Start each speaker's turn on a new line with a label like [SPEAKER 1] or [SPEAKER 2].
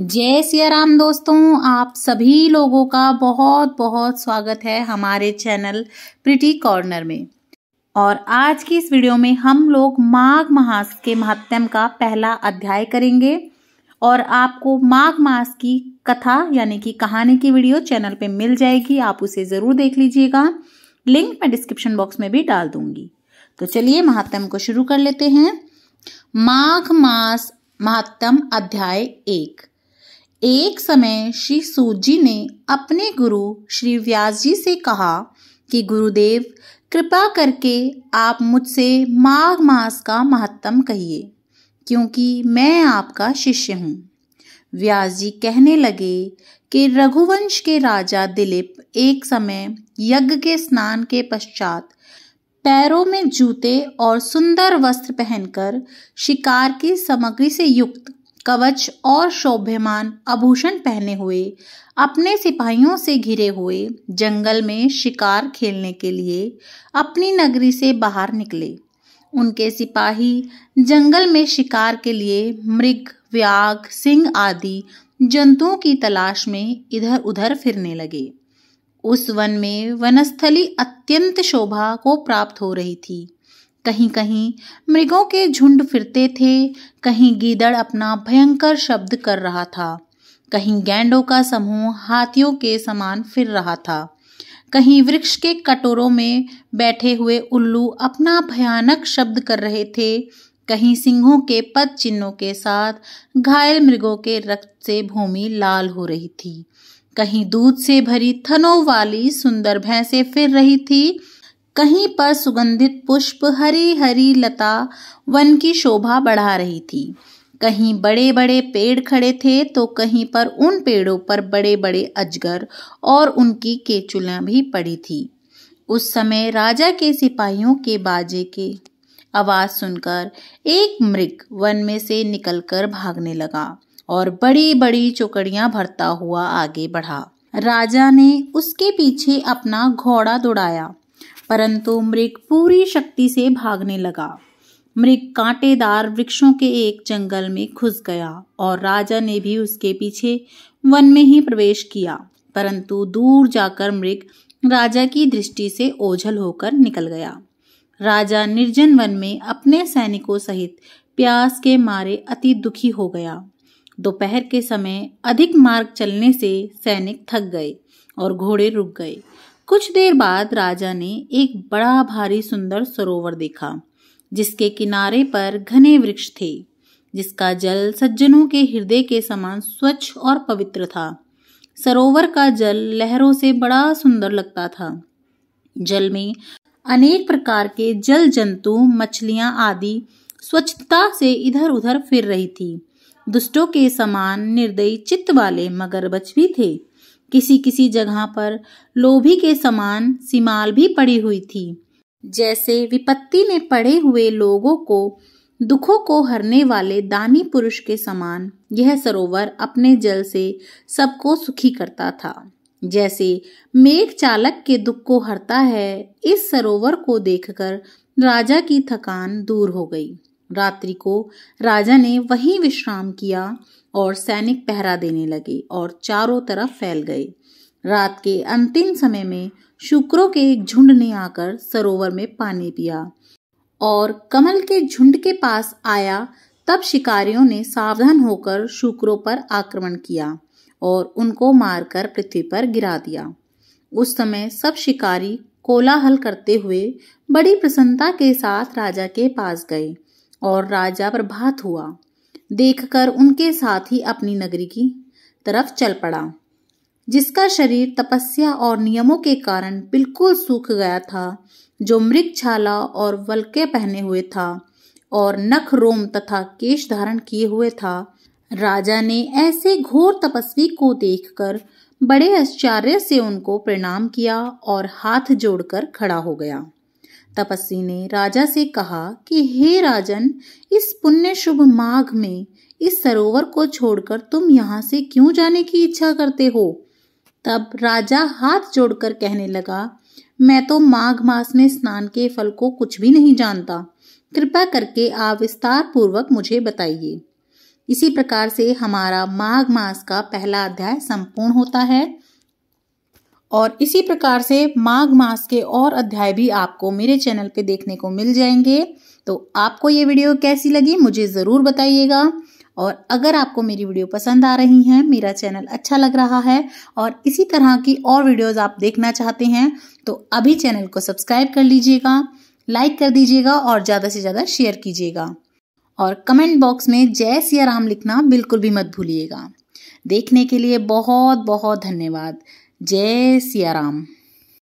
[SPEAKER 1] जय सियाराम राम दोस्तों आप सभी लोगों का बहुत बहुत स्वागत है हमारे चैनल प्रिटी कॉर्नर में और आज की इस वीडियो में हम लोग माघ मास के महात्म का पहला अध्याय करेंगे और आपको माघ मास की कथा यानी कि कहानी की वीडियो चैनल पे मिल जाएगी आप उसे ज़रूर देख लीजिएगा लिंक मैं डिस्क्रिप्शन बॉक्स में भी डाल दूंगी तो चलिए महात्म को शुरू कर लेते हैं माघ मास महात्म अध्याय एक एक समय श्री सूजी जी ने अपने गुरु श्री व्यास जी से कहा कि गुरुदेव कृपा करके आप मुझसे माघ मास का महत्तम कहिए क्योंकि मैं आपका शिष्य हूँ व्यास जी कहने लगे कि रघुवंश के राजा दिलीप एक समय यज्ञ के स्नान के पश्चात पैरों में जूते और सुंदर वस्त्र पहनकर शिकार की सामग्री से युक्त कवच और शोभ्यमान आभूषण पहने हुए अपने सिपाहियों से घिरे हुए जंगल में शिकार खेलने के लिए अपनी नगरी से बाहर निकले उनके सिपाही जंगल में शिकार के लिए मृग व्याघ सिंह आदि जंतुओं की तलाश में इधर उधर फिरने लगे उस वन में वनस्थली अत्यंत शोभा को प्राप्त हो रही थी कहीं कहीं मृगों के झुंड फिरते थे कहीं गीदड़ अपना भयंकर शब्द कर रहा था कहीं गैंडों का समूह हाथियों के समान फिर रहा था कहीं वृक्ष के कटोरों में बैठे हुए उल्लू अपना भयानक शब्द कर रहे थे कहीं सिंहों के पद चिन्हों के साथ घायल मृगों के रक्त से भूमि लाल हो रही थी कहीं दूध से भरी थनों वाली सुंदर भैंसें फिर रही थी कहीं पर सुगंधित पुष्प हरी हरी लता वन की शोभा बढ़ा रही थी कहीं बड़े बड़े पेड़ खड़े थे तो कहीं पर उन पेड़ों पर बड़े बड़े अजगर और उनकी केचुलियाँ भी पड़ी थी उस समय राजा के सिपाहियों के बाजे के आवाज़ सुनकर एक मृग वन में से निकलकर भागने लगा और बड़ी बड़ी चौकड़ियाँ भरता हुआ आगे बढ़ा राजा ने उसके पीछे अपना घोड़ा दौड़ाया परंतु मृग पूरी शक्ति से भागने लगा मृग कांटेदार वृक्षों के एक जंगल में घुस गया और राजा ने भी उसके पीछे वन में ही प्रवेश किया परंतु दूर जाकर मृग राजा की दृष्टि से ओझल होकर निकल गया राजा निर्जन वन में अपने सैनिकों सहित प्यास के मारे अति दुखी हो गया दोपहर के समय अधिक मार्ग चलने से सैनिक थक गए और घोड़े रुक गए कुछ देर बाद राजा ने एक बड़ा भारी सुंदर सरोवर देखा जिसके किनारे पर घने वृक्ष थे जिसका जल सज्जनों के हृदय के समान स्वच्छ और पवित्र था सरोवर का जल लहरों से बड़ा सुंदर लगता था जल में अनेक प्रकार के जल जंतु मछलियां आदि स्वच्छता से इधर उधर फिर रही थी दुष्टों के समान निर्दयी चित्त वाले मगरबच्छ भी थे किसी किसी जगह पर लोभी के समान सिमाल भी पड़ी हुई थी जैसे विपत्ति ने पड़े हुए लोगों को दुखों को हरने वाले दानी पुरुष के समान यह सरोवर अपने जल से सबको सुखी करता था जैसे मेघ चालक के दुख को हरता है इस सरोवर को देखकर राजा की थकान दूर हो गई रात्रि को राजा ने वहीं विश्राम किया और सैनिक पहरा देने लगे और चारों तरफ फैल गए रात के अंतिम समय में शुक्रों के एक झुंड ने आकर सरोवर में पानी पिया और कमल के झुंड के पास आया तब शिकारियों ने सावधान होकर शुक्रों पर आक्रमण किया और उनको मारकर पृथ्वी पर गिरा दिया उस समय सब शिकारी कोलाहल करते हुए बड़ी प्रसन्नता के साथ राजा के पास गए और राजा प्रभात हुआ देखकर उनके साथ ही अपनी नगरी की तरफ चल पड़ा जिसका शरीर तपस्या और नियमों के कारण बिल्कुल सूख गया था जो मृग छाला और वलके पहने हुए था और नख रोम तथा केश धारण किए हुए था राजा ने ऐसे घोर तपस्वी को देखकर बड़े आश्चर्य से उनको प्रणाम किया और हाथ जोड़कर खड़ा हो गया तपस्वी ने राजा से कहा कि हे राजन इस पुण्य शुभ माघ में इस सरोवर को छोड़कर तुम यहाँ से क्यों जाने की इच्छा करते हो तब राजा हाथ जोड़कर कहने लगा मैं तो माघ मास में स्नान के फल को कुछ भी नहीं जानता कृपा करके आप विस्तार पूर्वक मुझे बताइए इसी प्रकार से हमारा माघ मास का पहला अध्याय संपूर्ण होता है और इसी प्रकार से माघ मास के और अध्याय भी आपको मेरे चैनल पे देखने को मिल जाएंगे तो आपको ये वीडियो कैसी लगी मुझे ज़रूर बताइएगा और अगर आपको मेरी वीडियो पसंद आ रही हैं मेरा चैनल अच्छा लग रहा है और इसी तरह की और वीडियोस आप देखना चाहते हैं तो अभी चैनल को सब्सक्राइब कर लीजिएगा लाइक कर दीजिएगा और ज़्यादा से ज़्यादा शेयर कीजिएगा और कमेंट बॉक्स में जय सिया राम लिखना बिल्कुल भी मत भूलिएगा देखने के लिए बहुत बहुत धन्यवाद ஜெய் சியாராம்